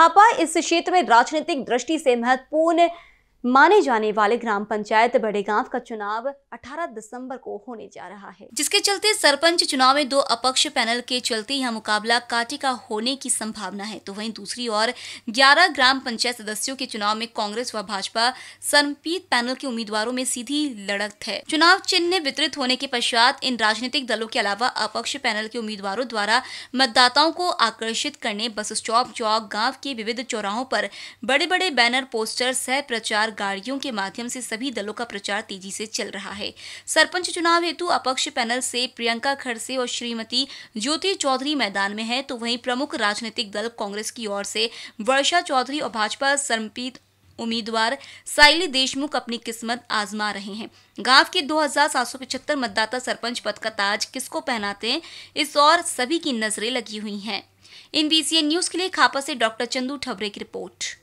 थापा इस क्षेत्र में राजनीतिक दृष्टि से महत्वपूर्ण माने जाने वाले ग्राम पंचायत बड़े गांव का चुनाव 18 दिसंबर को होने जा रहा है जिसके चलते सरपंच चुनाव में दो अपक्ष पैनल के चलते यह मुकाबला काटे का होने की संभावना है तो वहीं दूसरी ओर 11 ग्राम पंचायत सदस्यों के चुनाव में कांग्रेस व भाजपा संपीत पैनल के उम्मीदवारों में सीधी लड़त है चुनाव चिन्ह वितरित होने के पश्चात इन राजनीतिक दलों के अलावा अपक्ष पैनल के उम्मीदवारों द्वारा मतदाताओं को आकर्षित करने बस स्टॉप चौक गाँव के विविध चौराहों पर बड़े बड़े बैनर पोस्टर सह प्रचार प्रचार गाड़ियों के माध्यम से सभी दलों का प्रचार तेजी से चल रहा है सरपंच चुनाव हेतु अपक्ष पैनल से प्रियंका खड़से और श्रीमती ज्योति चौधरी मैदान में है तो वहीं प्रमुख राजनीतिक दल कांग्रेस की ओर से वर्षा चौधरी और भाजपा समर्पित उम्मीदवार साइली देशमुख अपनी किस्मत आजमा रहे हैं गांव के 2,775 मतदाता सरपंच पद का ताज किसको पहनाते हैं इस और सभी की नजरें लगी हुई हैं इन बीसीएन न्यूज के लिए खापा से डॉक्टर चंदू ठबरे की रिपोर्ट